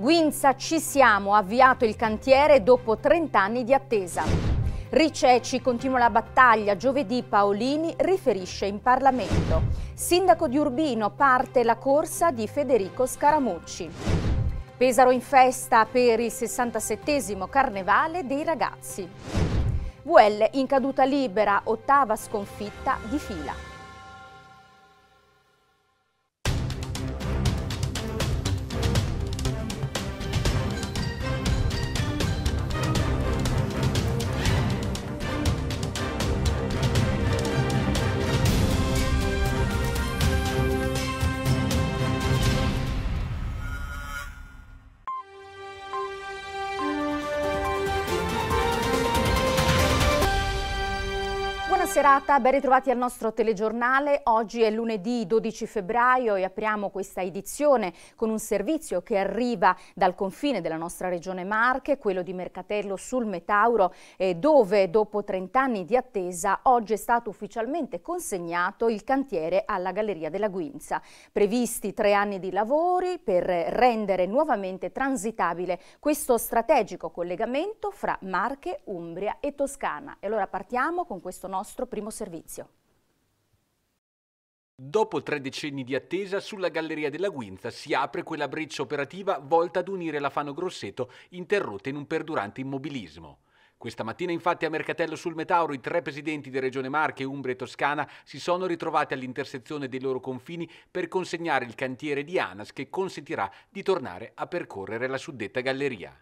Guinza ci siamo, avviato il cantiere dopo 30 anni di attesa. Riceci continua la battaglia, giovedì Paolini riferisce in Parlamento. Sindaco di Urbino parte la corsa di Federico Scaramucci. Pesaro in festa per il 67 Carnevale dei ragazzi. VL in caduta libera, ottava sconfitta di fila. Buona serata, ben ritrovati al nostro telegiornale. Oggi è lunedì 12 febbraio e apriamo questa edizione con un servizio che arriva dal confine della nostra regione Marche, quello di Mercatello sul Metauro, eh, dove dopo 30 anni di attesa oggi è stato ufficialmente consegnato il cantiere alla Galleria della Guinza. Previsti tre anni di lavori per rendere nuovamente transitabile questo strategico collegamento fra Marche, Umbria e Toscana. E allora partiamo con questo nostro nostro primo servizio. Dopo tre decenni di attesa, sulla Galleria della Guinza si apre quella breccia operativa volta ad unire la Fano Grosseto, interrotta in un perdurante immobilismo. Questa mattina infatti a Mercatello sul Metauro i tre presidenti di Regione Marche, Umbria e Toscana si sono ritrovati all'intersezione dei loro confini per consegnare il cantiere di ANAS che consentirà di tornare a percorrere la suddetta galleria.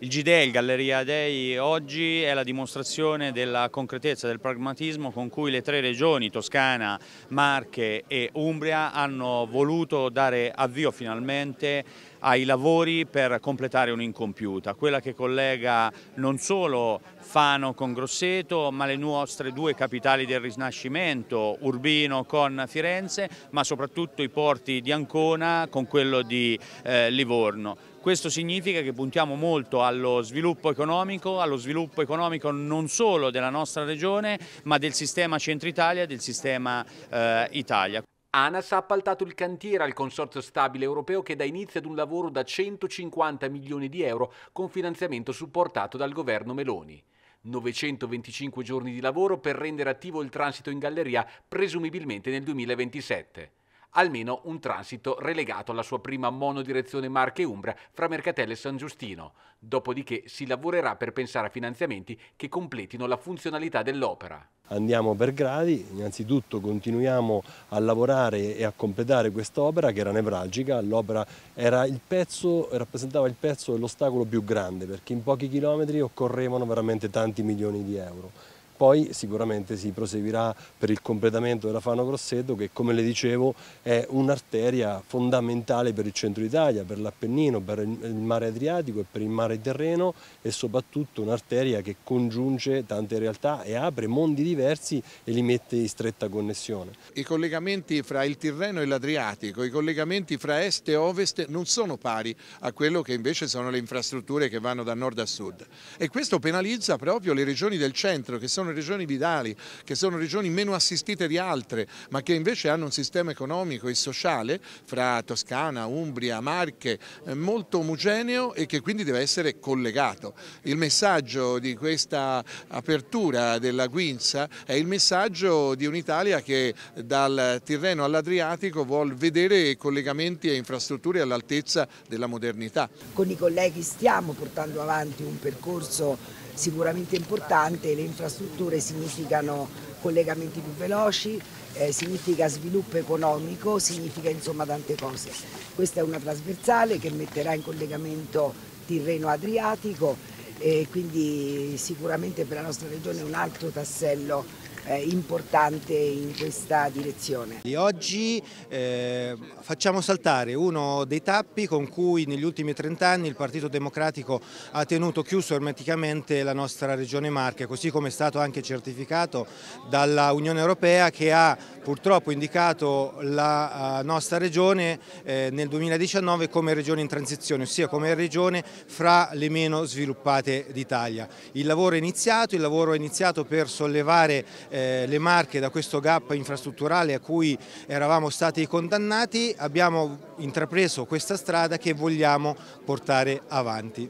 Il GDEL, Galleria Dei, oggi è la dimostrazione della concretezza, del pragmatismo con cui le tre regioni, Toscana, Marche e Umbria, hanno voluto dare avvio finalmente ai lavori per completare un'incompiuta, quella che collega non solo Fano con Grosseto, ma le nostre due capitali del Rinascimento, Urbino con Firenze, ma soprattutto i porti di Ancona con quello di eh, Livorno. Questo significa che puntiamo molto allo sviluppo economico, allo sviluppo economico non solo della nostra regione, ma del sistema Centro Italia e del sistema eh, Italia. ANAS ha appaltato il cantiere al Consorzio Stabile Europeo che dà inizio ad un lavoro da 150 milioni di euro con finanziamento supportato dal governo Meloni. 925 giorni di lavoro per rendere attivo il transito in galleria presumibilmente nel 2027 almeno un transito relegato alla sua prima monodirezione Marche Umbra fra Mercatelle e San Giustino. Dopodiché si lavorerà per pensare a finanziamenti che completino la funzionalità dell'opera. Andiamo per gradi, innanzitutto continuiamo a lavorare e a completare quest'opera che era nevralgica, l'opera rappresentava il pezzo dell'ostacolo più grande perché in pochi chilometri occorrevano veramente tanti milioni di euro. Poi sicuramente si proseguirà per il completamento della Fano Grosseto che come le dicevo è un'arteria fondamentale per il centro Italia, per l'Appennino, per il mare Adriatico e per il mare Terreno e soprattutto un'arteria che congiunge tante realtà e apre mondi diversi e li mette in stretta connessione. I collegamenti fra il Tirreno e l'Adriatico, i collegamenti fra est e ovest non sono pari a quello che invece sono le infrastrutture che vanno da nord a sud e questo penalizza proprio le regioni del centro che sono sono regioni vidali, che sono regioni meno assistite di altre, ma che invece hanno un sistema economico e sociale fra Toscana, Umbria, Marche eh, molto omogeneo e che quindi deve essere collegato. Il messaggio di questa apertura della Guinza è il messaggio di un'Italia che dal Tirreno all'Adriatico vuole vedere collegamenti e infrastrutture all'altezza della modernità. Con i colleghi stiamo portando avanti un percorso sicuramente importante, le infrastrutture significano collegamenti più veloci, eh, significa sviluppo economico, significa insomma tante cose. Questa è una trasversale che metterà in collegamento Tirreno-Adriatico e quindi sicuramente per la nostra regione è un altro tassello eh, importante in questa direzione. Oggi eh, facciamo saltare uno dei tappi con cui negli ultimi 30 anni il Partito Democratico ha tenuto chiuso ermeticamente la nostra regione Marche, così come è stato anche certificato dalla Unione Europea che ha purtroppo indicato la eh, nostra regione eh, nel 2019 come regione in transizione, ossia come regione fra le meno sviluppate d'Italia. Il lavoro è iniziato, il lavoro è iniziato per sollevare eh, eh, le Marche da questo gap infrastrutturale a cui eravamo stati condannati, abbiamo intrapreso questa strada che vogliamo portare avanti.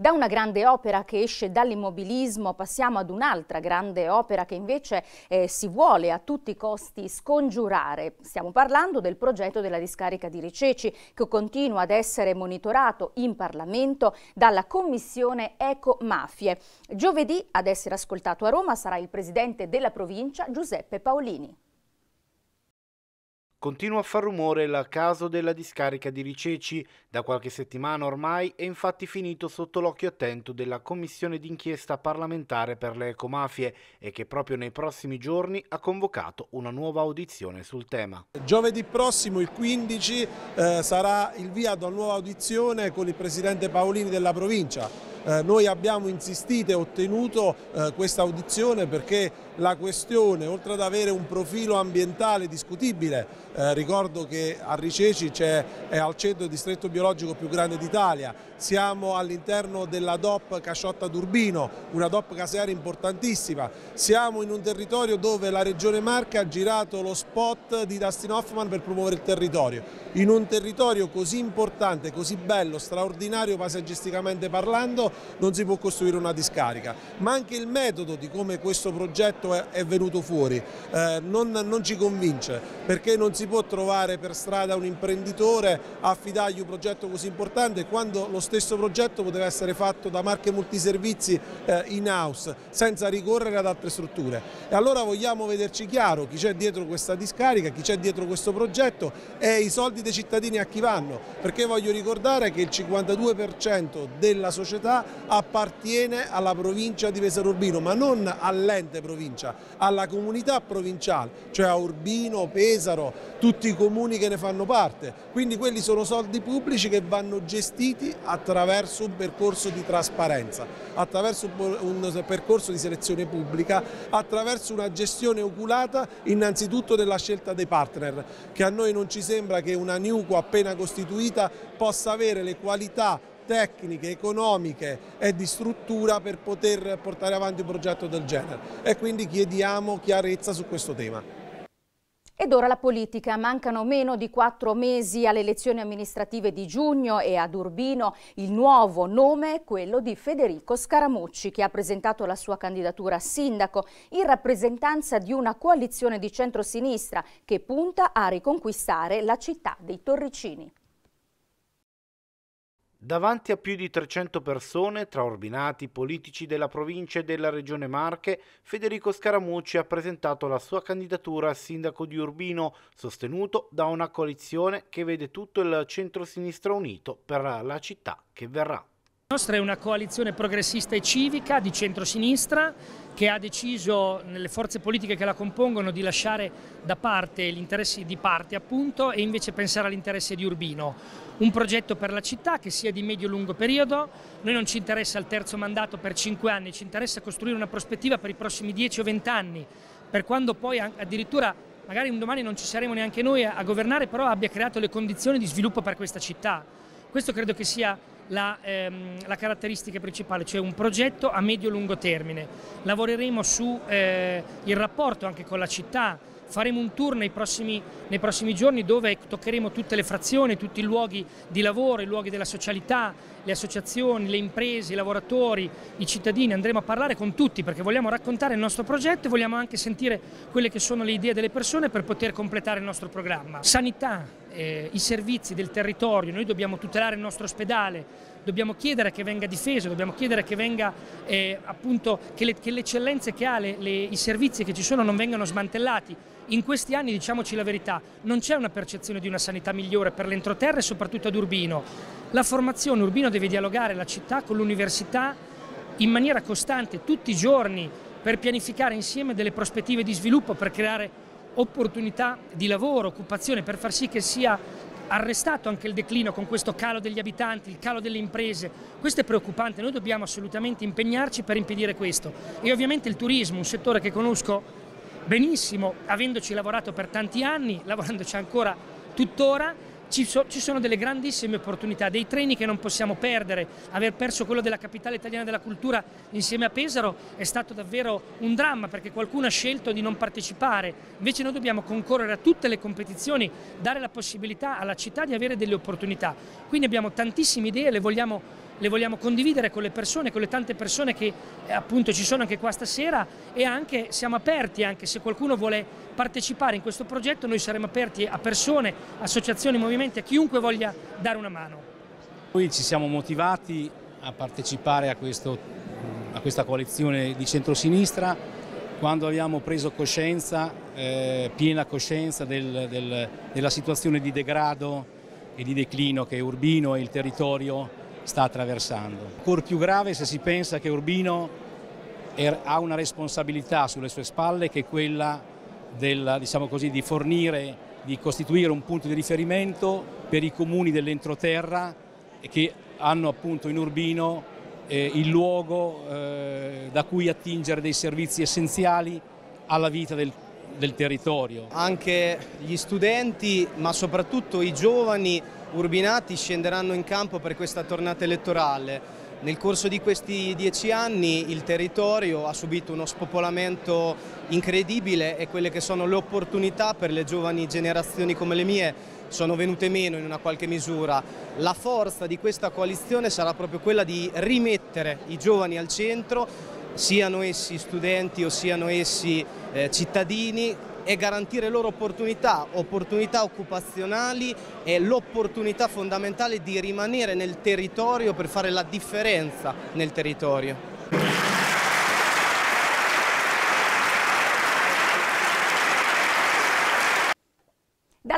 Da una grande opera che esce dall'immobilismo passiamo ad un'altra grande opera che invece eh, si vuole a tutti i costi scongiurare. Stiamo parlando del progetto della discarica di Riceci che continua ad essere monitorato in Parlamento dalla Commissione Eco Mafie. Giovedì ad essere ascoltato a Roma sarà il presidente della provincia Giuseppe Paolini. Continua a far rumore il caso della discarica di Riceci. Da qualche settimana ormai è infatti finito sotto l'occhio attento della commissione d'inchiesta parlamentare per le ecomafie e che proprio nei prossimi giorni ha convocato una nuova audizione sul tema. Giovedì prossimo, il 15, eh, sarà il via ad una nuova audizione con il presidente Paolini della provincia. Eh, noi abbiamo insistito e ottenuto eh, questa audizione perché la questione, oltre ad avere un profilo ambientale discutibile, eh, eh, ricordo che a Riceci è al centro il distretto biologico più grande d'Italia, siamo all'interno della DOP Casciotta d'Urbino, una DOP caseare importantissima, siamo in un territorio dove la Regione Marca ha girato lo spot di Dustin Hoffman per promuovere il territorio, in un territorio così importante, così bello, straordinario paesaggisticamente parlando, non si può costruire una discarica, ma anche il metodo di come questo progetto è, è venuto fuori eh, non, non ci convince perché non si può trovare per strada un imprenditore a affidargli un progetto così importante quando lo stesso progetto poteva essere fatto da marche multiservizi eh, in house senza ricorrere ad altre strutture. E allora vogliamo vederci chiaro chi c'è dietro questa discarica, chi c'è dietro questo progetto e i soldi dei cittadini a chi vanno, perché voglio ricordare che il 52% della società appartiene alla provincia di Pesaro Urbino, ma non all'ente provincia, alla comunità provinciale, cioè a Urbino, Pesaro, tutti i comuni che ne fanno parte. Quindi quelli sono soldi pubblici che vanno gestiti attraverso un percorso di trasparenza, attraverso un percorso di selezione pubblica, attraverso una gestione oculata innanzitutto della scelta dei partner, che a noi non ci sembra che una NUCO appena costituita possa avere le qualità tecniche, economiche e di struttura per poter portare avanti un progetto del genere e quindi chiediamo chiarezza su questo tema. Ed ora la politica. Mancano meno di quattro mesi alle elezioni amministrative di giugno e ad Urbino il nuovo nome è quello di Federico Scaramucci che ha presentato la sua candidatura a sindaco in rappresentanza di una coalizione di centrosinistra che punta a riconquistare la città dei Torricini. Davanti a più di 300 persone, tra ordinati, politici della provincia e della regione Marche, Federico Scaramucci ha presentato la sua candidatura a sindaco di Urbino, sostenuto da una coalizione che vede tutto il centro-sinistra unito per la città che verrà. La nostra è una coalizione progressista e civica di centrosinistra che ha deciso nelle forze politiche che la compongono di lasciare da parte gli interessi di parte appunto e invece pensare all'interesse di Urbino un progetto per la città che sia di medio-lungo periodo, noi non ci interessa il terzo mandato per cinque anni, ci interessa costruire una prospettiva per i prossimi dieci o vent'anni, per quando poi addirittura magari un domani non ci saremo neanche noi a governare, però abbia creato le condizioni di sviluppo per questa città. Questo credo che sia la, ehm, la, caratteristica principale, cioè un progetto a medio-lungo termine. Lavoreremo sul eh, rapporto anche con la città, faremo un tour nei prossimi, nei prossimi, giorni dove toccheremo tutte le frazioni, tutti i luoghi di lavoro, i luoghi della socialità, le associazioni, le imprese, i lavoratori, i cittadini, andremo a parlare con tutti perché vogliamo raccontare il nostro progetto e vogliamo anche sentire quelle che sono le idee delle persone per poter completare il nostro programma. Sanità, eh, i servizi del territorio, noi dobbiamo tutelare il nostro ospedale, dobbiamo chiedere che venga difeso, dobbiamo chiedere che, venga, eh, appunto, che, le, che le eccellenze che ha, le, le, i servizi che ci sono non vengano smantellati, in questi anni, diciamoci la verità, non c'è una percezione di una sanità migliore per l'entroterra e soprattutto ad Urbino. La formazione Urbino deve dialogare la città con l'università in maniera costante tutti i giorni per pianificare insieme delle prospettive di sviluppo, per creare opportunità di lavoro, occupazione, per far sì che sia arrestato anche il declino con questo calo degli abitanti, il calo delle imprese. Questo è preoccupante, noi dobbiamo assolutamente impegnarci per impedire questo. E ovviamente il turismo, un settore che conosco benissimo, avendoci lavorato per tanti anni, lavorandoci ancora tuttora, ci, so, ci, sono delle grandissime opportunità, dei treni che non possiamo perdere. Aver perso quello della capitale italiana della cultura insieme a Pesaro è stato davvero un dramma perché qualcuno ha scelto di non partecipare. Invece noi dobbiamo concorrere a tutte le competizioni, dare la possibilità alla città di avere delle opportunità. Quindi abbiamo tantissime idee, le vogliamo le vogliamo condividere con le persone, con le tante persone che eh, appunto ci sono anche qua stasera e anche siamo aperti, anche se qualcuno vuole partecipare in questo progetto, noi saremo aperti a persone, associazioni, movimenti, a chiunque voglia dare una mano. Noi ci siamo motivati a partecipare a, questo, a questa coalizione di centrosinistra quando abbiamo preso coscienza, eh, piena coscienza del, del, della situazione di degrado e di declino che è Urbino e il territorio sta attraversando. Ancora più grave se si pensa che Urbino er, ha una responsabilità sulle sue spalle che è quella del, diciamo così, di fornire, di costituire un punto di riferimento per i comuni dell'entroterra che hanno appunto in Urbino eh, il luogo eh, da cui attingere dei servizi essenziali alla vita del, del territorio. Anche gli studenti, ma soprattutto i giovani Urbinati scenderanno in campo per questa tornata elettorale. Nel corso di questi dieci anni il territorio ha subito uno spopolamento incredibile e quelle che sono le opportunità per le giovani generazioni come le mie sono venute meno in una qualche misura. La forza di questa coalizione sarà proprio quella di rimettere i giovani al centro, siano essi studenti o siano essi eh, cittadini, e garantire loro opportunità, opportunità occupazionali e l'opportunità fondamentale di rimanere nel territorio per fare la differenza nel territorio.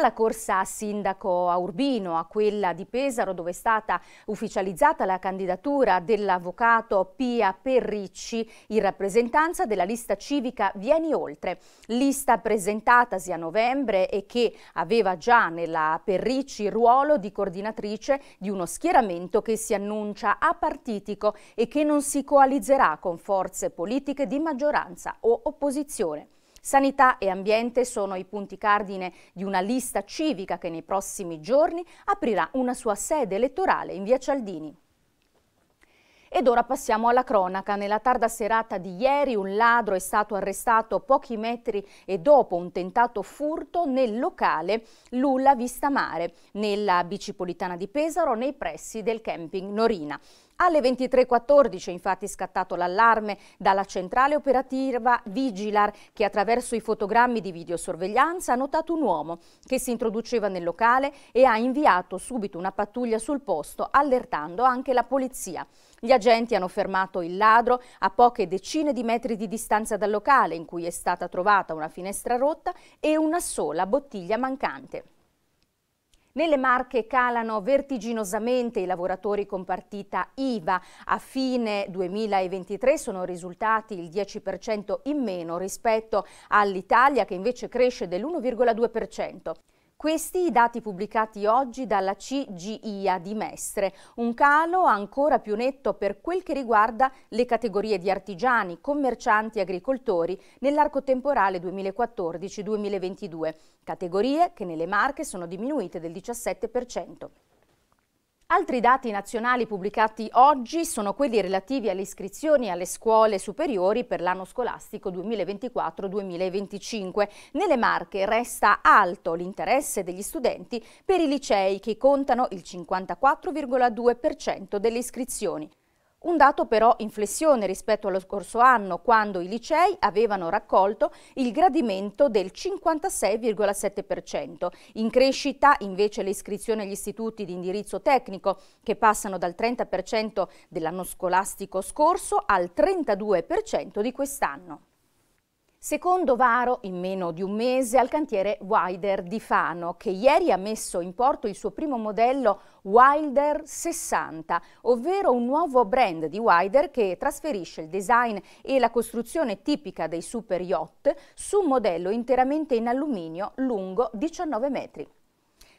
dalla corsa a sindaco a Urbino a quella di Pesaro dove è stata ufficializzata la candidatura dell'avvocato Pia Perricci in rappresentanza della lista civica Vieni Oltre, lista presentatasi a novembre e che aveva già nella Perricci il ruolo di coordinatrice di uno schieramento che si annuncia apartitico e che non si coalizzerà con forze politiche di maggioranza o opposizione. Sanità e ambiente sono i punti cardine di una lista civica che nei prossimi giorni aprirà una sua sede elettorale in via Cialdini. Ed ora passiamo alla cronaca. Nella tarda serata di ieri un ladro è stato arrestato pochi metri e dopo un tentato furto nel locale Lulla Vista Mare, nella bicipolitana di Pesaro, nei pressi del camping Norina. Alle 23.14 è infatti scattato l'allarme dalla centrale operativa Vigilar che attraverso i fotogrammi di videosorveglianza ha notato un uomo che si introduceva nel locale e ha inviato subito una pattuglia sul posto allertando anche la polizia. Gli agenti hanno fermato il ladro a poche decine di metri di distanza dal locale in cui è stata trovata una finestra rotta e una sola bottiglia mancante. Nelle Marche calano vertiginosamente i lavoratori con partita IVA. A fine 2023 sono risultati il 10% in meno rispetto all'Italia che invece cresce dell'1,2%. Questi i dati pubblicati oggi dalla CGIA di Mestre, un calo ancora più netto per quel che riguarda le categorie di artigiani, commercianti e agricoltori nell'arco temporale 2014-2022, categorie che nelle Marche sono diminuite del 17%. Altri dati nazionali pubblicati oggi sono quelli relativi alle iscrizioni alle scuole superiori per l'anno scolastico 2024-2025. Nelle Marche resta alto l'interesse degli studenti per i licei che contano il 54,2% delle iscrizioni. Un dato però in flessione rispetto allo scorso anno, quando i licei avevano raccolto il gradimento del 56,7%. In crescita invece le iscrizioni agli istituti di indirizzo tecnico, che passano dal 30% dell'anno scolastico scorso al 32% di quest'anno. Secondo varo in meno di un mese al cantiere Wider di Fano, che ieri ha messo in porto il suo primo modello Wilder 60, ovvero un nuovo brand di Wilder che trasferisce il design e la costruzione tipica dei super yacht su un modello interamente in alluminio lungo 19 metri.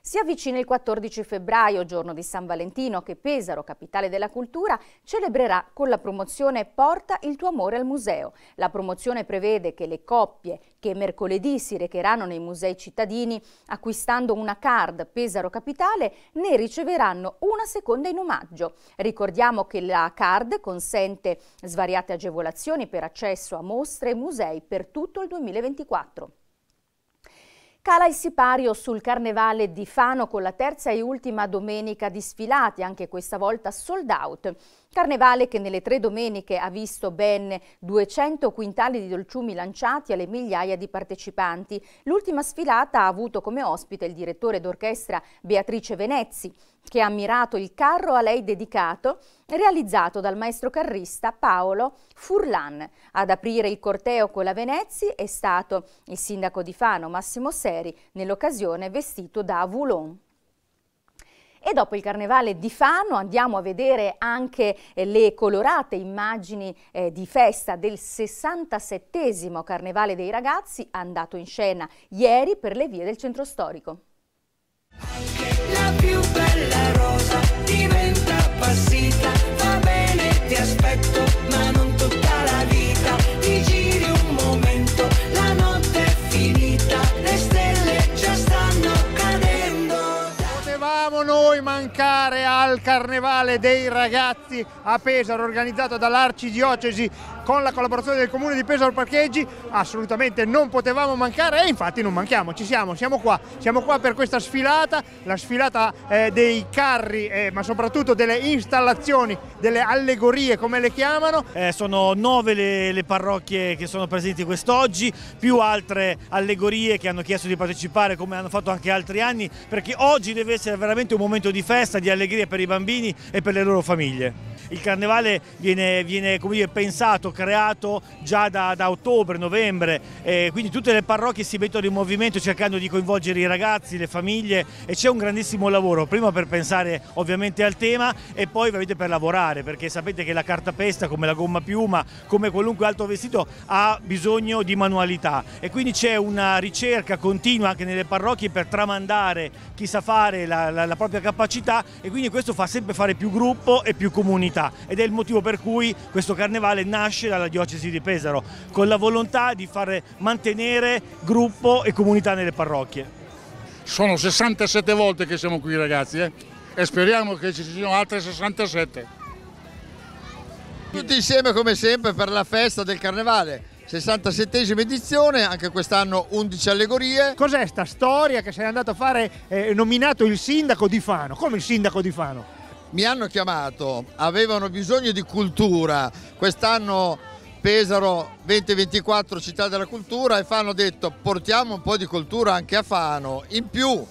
Si avvicina il 14 febbraio, giorno di San Valentino, che Pesaro, capitale della cultura, celebrerà con la promozione Porta il tuo amore al museo. La promozione prevede che le coppie che mercoledì si recheranno nei musei cittadini acquistando una card Pesaro Capitale ne riceveranno una seconda in omaggio. Ricordiamo che la card consente svariate agevolazioni per accesso a mostre e musei per tutto il 2024. Cala il sipario sul carnevale di Fano con la terza e ultima domenica di sfilati, anche questa volta sold out. Carnevale che nelle tre domeniche ha visto ben 200 quintali di dolciumi lanciati alle migliaia di partecipanti. L'ultima sfilata ha avuto come ospite il direttore d'orchestra Beatrice Venezzi, che ha ammirato il carro a lei dedicato, realizzato dal maestro carrista Paolo Furlan. Ad aprire il corteo con la Venezzi è stato il sindaco di Fano Massimo Seri, nell'occasione vestito da Voulon. E dopo il carnevale di Fano andiamo a vedere anche eh, le colorate immagini eh, di festa del 67 Carnevale dei Ragazzi andato in scena ieri per le vie del centro storico. la più bella rosa diventa passita mancare al Carnevale dei Ragazzi a Pesaro organizzato dall'Arcidiocesi con la collaborazione del Comune di Pesaro Parcheggi, assolutamente non potevamo mancare e infatti non manchiamo, ci siamo, siamo qua, siamo qua per questa sfilata, la sfilata eh, dei carri eh, ma soprattutto delle installazioni, delle allegorie come le chiamano. Eh, sono nove le, le parrocchie che sono presenti quest'oggi, più altre allegorie che hanno chiesto di partecipare come hanno fatto anche altri anni perché oggi deve essere veramente un momento di festa festa, di allegria per i bambini e per le loro famiglie. Il carnevale viene, viene dire, pensato, creato già da, da ottobre, novembre, eh, quindi tutte le parrocchie si mettono in movimento cercando di coinvolgere i ragazzi, le famiglie e c'è un grandissimo lavoro, prima per pensare ovviamente al tema e poi ovviamente per lavorare, perché sapete che la cartapesta come la gomma piuma, come qualunque altro vestito ha bisogno di manualità e quindi c'è una ricerca continua anche nelle parrocchie per tramandare chi sa fare la, la, la propria capacità città e quindi questo fa sempre fare più gruppo e più comunità ed è il motivo per cui questo carnevale nasce dalla diocesi di Pesaro con la volontà di far mantenere gruppo e comunità nelle parrocchie. Sono 67 volte che siamo qui ragazzi eh? e speriamo che ci siano altre 67. Tutti insieme come sempre per la festa del carnevale 67esima edizione, anche quest'anno 11 allegorie. Cos'è sta storia che sei andato a fare, eh, nominato il sindaco di Fano? Come il sindaco di Fano? Mi hanno chiamato, avevano bisogno di cultura, quest'anno Pesaro 2024 città della cultura e Fano ha detto portiamo un po' di cultura anche a Fano, in più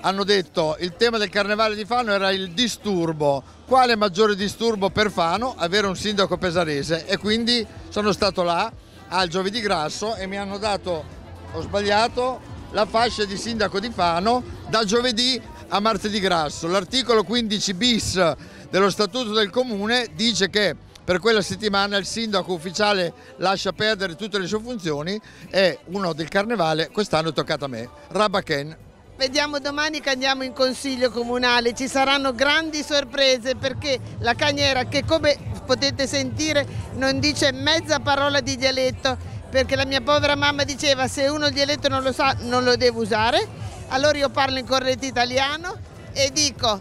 hanno detto il tema del carnevale di Fano era il disturbo. Quale maggiore disturbo per Fano? Avere un sindaco pesarese e quindi sono stato là al giovedì grasso e mi hanno dato, ho sbagliato, la fascia di sindaco di Fano da giovedì a martedì grasso. L'articolo 15 bis dello statuto del comune dice che per quella settimana il sindaco ufficiale lascia perdere tutte le sue funzioni e uno del carnevale quest'anno è toccato a me, Rabaken. Vediamo domani che andiamo in consiglio comunale, ci saranno grandi sorprese perché la cagnera che come potete sentire non dice mezza parola di dialetto perché la mia povera mamma diceva se uno il dialetto non lo sa non lo devo usare, allora io parlo in corretto italiano e dico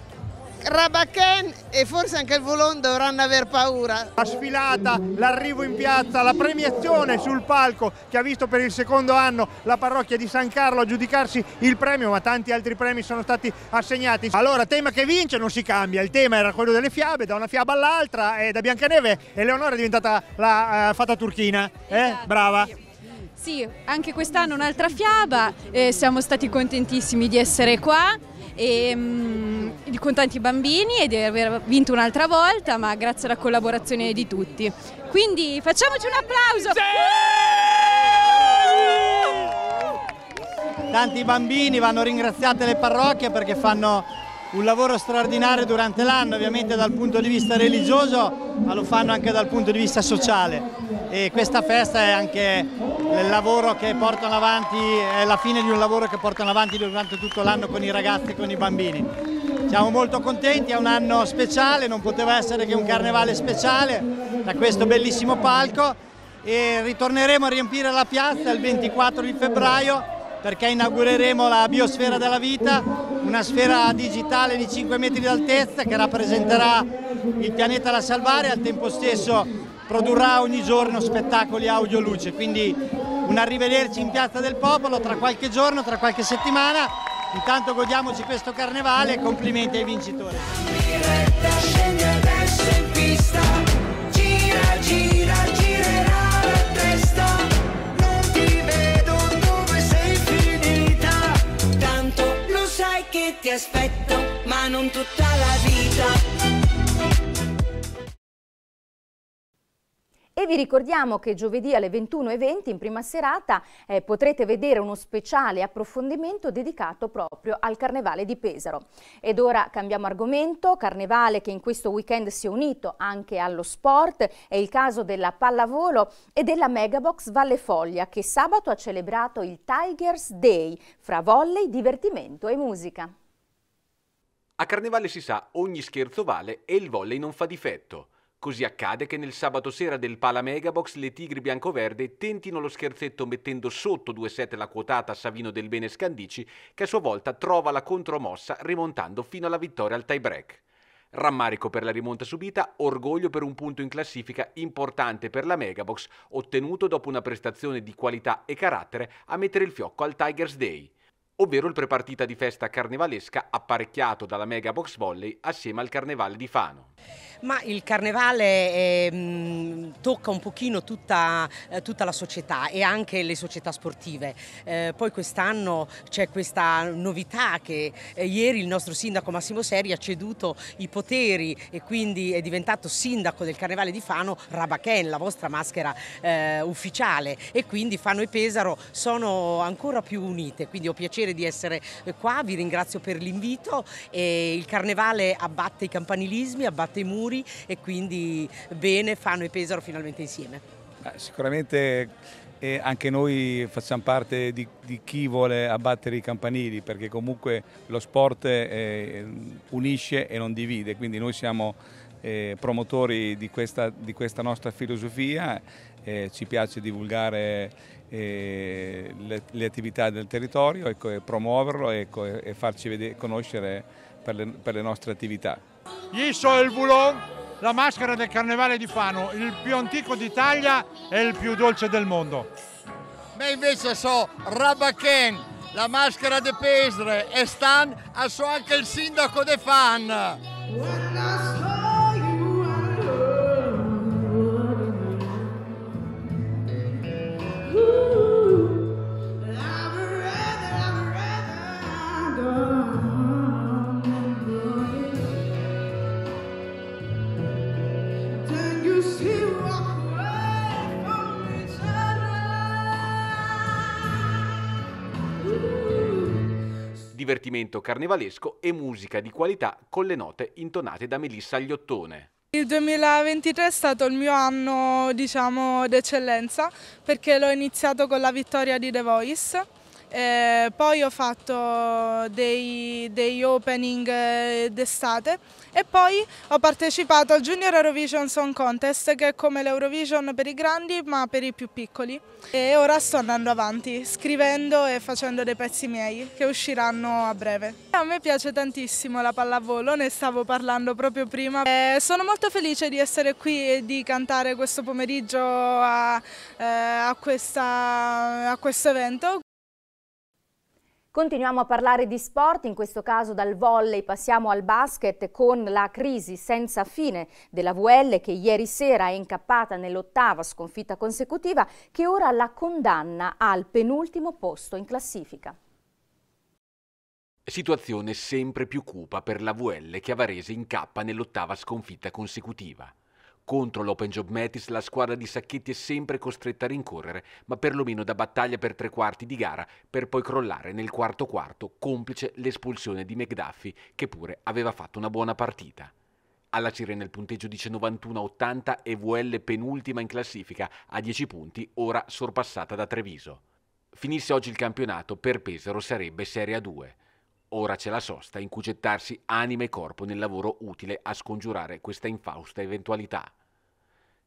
Rabaken e forse anche il Volon dovranno aver paura. La sfilata, l'arrivo in piazza, la premiazione sul palco che ha visto per il secondo anno la parrocchia di San Carlo aggiudicarsi il premio, ma tanti altri premi sono stati assegnati. Allora, tema che vince non si cambia, il tema era quello delle fiabe, da una fiaba all'altra e da Biancaneve Eleonora è diventata la uh, fata turchina, eh? Esatto, brava. Sì. sì anche quest'anno un'altra fiaba, eh, siamo stati contentissimi di essere qua e, mh, mm, con tanti bambini e di aver vinto un'altra volta, ma grazie alla collaborazione di tutti. Quindi facciamoci un applauso! Sì! Tanti bambini vanno ringraziate le parrocchie perché fanno un lavoro straordinario durante l'anno, ovviamente dal punto di vista religioso, ma lo fanno anche dal punto di vista sociale. E questa festa è anche il lavoro che portano avanti, è la fine di un lavoro che portano avanti durante tutto l'anno con i ragazzi e con i bambini. Siamo molto contenti, è un anno speciale, non poteva essere che un carnevale speciale da questo bellissimo palco e ritorneremo a riempire la piazza il 24 di febbraio perché inaugureremo la Biosfera della Vita una sfera digitale di 5 metri d'altezza che rappresenterà il pianeta da salvare e al tempo stesso produrrà ogni giorno spettacoli audio-luce, quindi un arrivederci in Piazza del Popolo tra qualche giorno, tra qualche settimana, intanto godiamoci questo carnevale e complimenti ai vincitori. ti aspetto, ma non tutta la vita. E vi ricordiamo che giovedì alle 21.20 in prima serata eh, potrete vedere uno speciale approfondimento dedicato proprio al Carnevale di Pesaro. Ed ora cambiamo argomento, Carnevale che in questo weekend si è unito anche allo sport, è il caso della pallavolo e della Megabox Valle Foglia che sabato ha celebrato il Tigers Day fra volley, divertimento e musica. A Carnevale si sa, ogni scherzo vale e il volley non fa difetto. Così accade che nel sabato sera del Pala Megabox le Tigri Biancoverde tentino lo scherzetto mettendo sotto 2-7 la quotata Savino del Bene Scandici, che a sua volta trova la contromossa rimontando fino alla vittoria al tie-break. Rammarico per la rimonta subita, orgoglio per un punto in classifica importante per la Megabox, ottenuto dopo una prestazione di qualità e carattere a mettere il fiocco al Tigers Day ovvero il prepartita di festa carnevalesca apparecchiato dalla Mega Box Volley assieme al Carnevale di Fano. Ma il carnevale eh, tocca un pochino tutta, eh, tutta, la società e anche le società sportive. Eh, poi quest'anno c'è questa novità che eh, ieri il nostro sindaco Massimo Seri ha ceduto i poteri e quindi è diventato sindaco del carnevale di Fano Rabachen, la vostra maschera eh, ufficiale e quindi Fano e Pesaro sono ancora più unite, quindi ho piacere piacere di essere eh, qua, vi ringrazio per l'invito. il carnevale abbatte i campanilismi, abbatte i muri e quindi bene Fano e Pesaro finalmente insieme. Beh, ah, sicuramente eh, anche noi facciamo parte di, di, chi vuole abbattere i campanili perché comunque lo sport eh, unisce e non divide, quindi noi siamo eh, promotori di questa, di questa, nostra filosofia, eh, ci piace divulgare eh, le, le, attività del territorio, ecco, e promuoverlo ecco, e, e, farci vedere, conoscere per le, per le, nostre attività. Io sono il Boulogne, la maschera del Carnevale di Fano, il più antico d'Italia e il più dolce del mondo. Beh invece so Rabaken, la maschera de Pesre e Stan, so anche il sindaco de Fan. Buonasera. divertimento carnevalesco e musica di qualità con le note intonate da Melissa Agliottone. Il 2023 è stato il mio anno, diciamo, d'eccellenza perché l'ho iniziato con la vittoria di The Voice eh, poi ho fatto dei, dei opening eh, d'estate e poi ho partecipato al Junior Eurovision Song Contest che è come l'Eurovision per i grandi ma per i più piccoli e ora sto andando avanti scrivendo e facendo dei pezzi miei che usciranno a breve. A me piace tantissimo la pallavolo, ne stavo parlando proprio prima. Eh, sono molto felice di essere qui e di cantare questo pomeriggio a, eh, a, questa, a questo evento. Continuiamo a parlare di sport, in questo caso dal volley passiamo al basket con la crisi senza fine della VL che ieri sera è incappata nell'ottava sconfitta consecutiva che ora la condanna al penultimo posto in classifica. Situazione sempre più cupa per la VL che a Varese incappa nell'ottava sconfitta consecutiva. Contro l'Open Job Metis la squadra di Sacchetti è sempre costretta a rincorrere, ma perlomeno da battaglia per tre quarti di gara, per poi crollare nel quarto quarto, complice l'espulsione di McDuffie, che pure aveva fatto una buona partita. Alla Cirena il punteggio dice 91-80 e VL penultima in classifica, a 10 punti, ora sorpassata da Treviso. Finisse oggi il campionato, per Pesaro sarebbe Serie A2. Ora c'è la sosta in cui gettarsi anima e corpo nel lavoro utile a scongiurare questa infausta eventualità.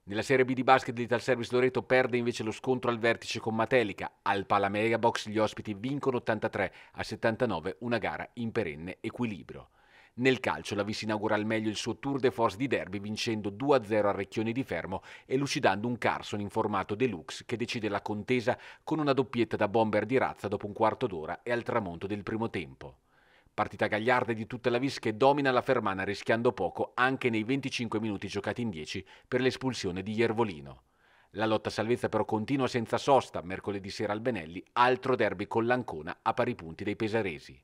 Nella Serie B di basket l'Ital Service Loreto perde invece lo scontro al vertice con Matelica. Al Palamega Box gli ospiti vincono 83 a 79, una gara in perenne equilibrio. Nel calcio la Vis inaugura al meglio il suo Tour de Force di derby vincendo 2-0 a Recchioni di Fermo e lucidando un Carson in formato deluxe che decide la contesa con una doppietta da bomber di razza dopo un quarto d'ora e al tramonto del primo tempo. Partita gagliarda di tutta la Vis che domina la Fermana rischiando poco anche nei 25 minuti giocati in 10 per l'espulsione di Iervolino. La lotta salvezza però continua senza sosta, mercoledì sera al Benelli, altro derby con l'Ancona a pari punti dei pesaresi.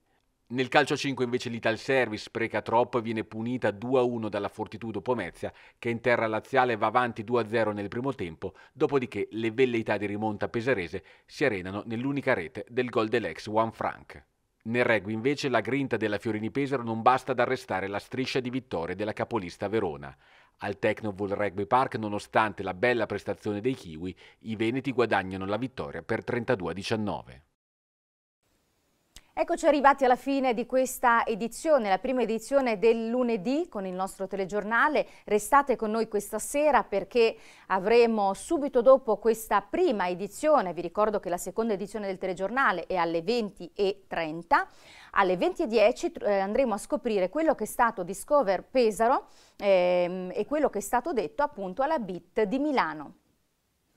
Nel calcio 5 invece l'Ital Service spreca troppo e viene punita 2-1 dalla Fortitudo Pomezia che in terra laziale va avanti 2-0 nel primo tempo, dopodiché le velleità di rimonta pesarese si arenano nell'unica rete del gol dell'ex Juan Frank. Nel rugby invece la grinta della Fiorini Pesaro non basta ad arrestare la striscia di vittorie della capolista Verona. Al Technovol Rugby Park, nonostante la bella prestazione dei Kiwi, i Veneti guadagnano la vittoria per 32-19. Eccoci arrivati alla fine di questa edizione, la prima edizione del lunedì con il nostro telegiornale. Restate con noi questa sera perché avremo subito dopo questa prima edizione, vi ricordo che la seconda edizione del telegiornale è alle 20.30, alle 20.10 eh, andremo a scoprire quello che è stato Discover Pesaro ehm, e quello che è stato detto appunto alla BIT di Milano.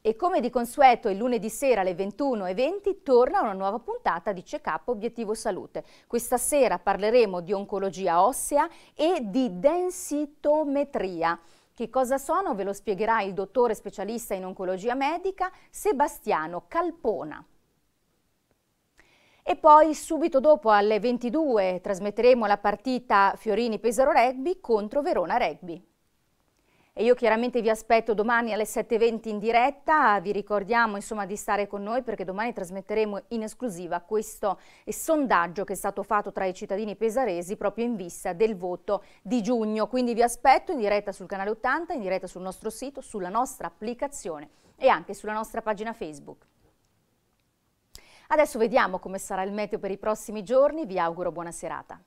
E come di consueto il lunedì sera alle 21.20 torna una nuova puntata di check-up Obiettivo Salute. Questa sera parleremo di oncologia ossea e di densitometria. Che cosa sono? Ve lo spiegherà il dottore specialista in oncologia medica Sebastiano Calpona. E poi subito dopo alle 22 trasmetteremo la partita Fiorini-Pesaro Rugby contro Verona Rugby. E io chiaramente vi aspetto domani alle 7.20 in diretta, vi ricordiamo insomma, di stare con noi perché domani trasmetteremo in esclusiva questo sondaggio che è stato fatto tra i cittadini pesaresi proprio in vista del voto di giugno. Quindi vi aspetto in diretta sul canale 80, in diretta sul nostro sito, sulla nostra applicazione e anche sulla nostra pagina Facebook. Adesso vediamo come sarà il meteo per i prossimi giorni, vi auguro buona serata.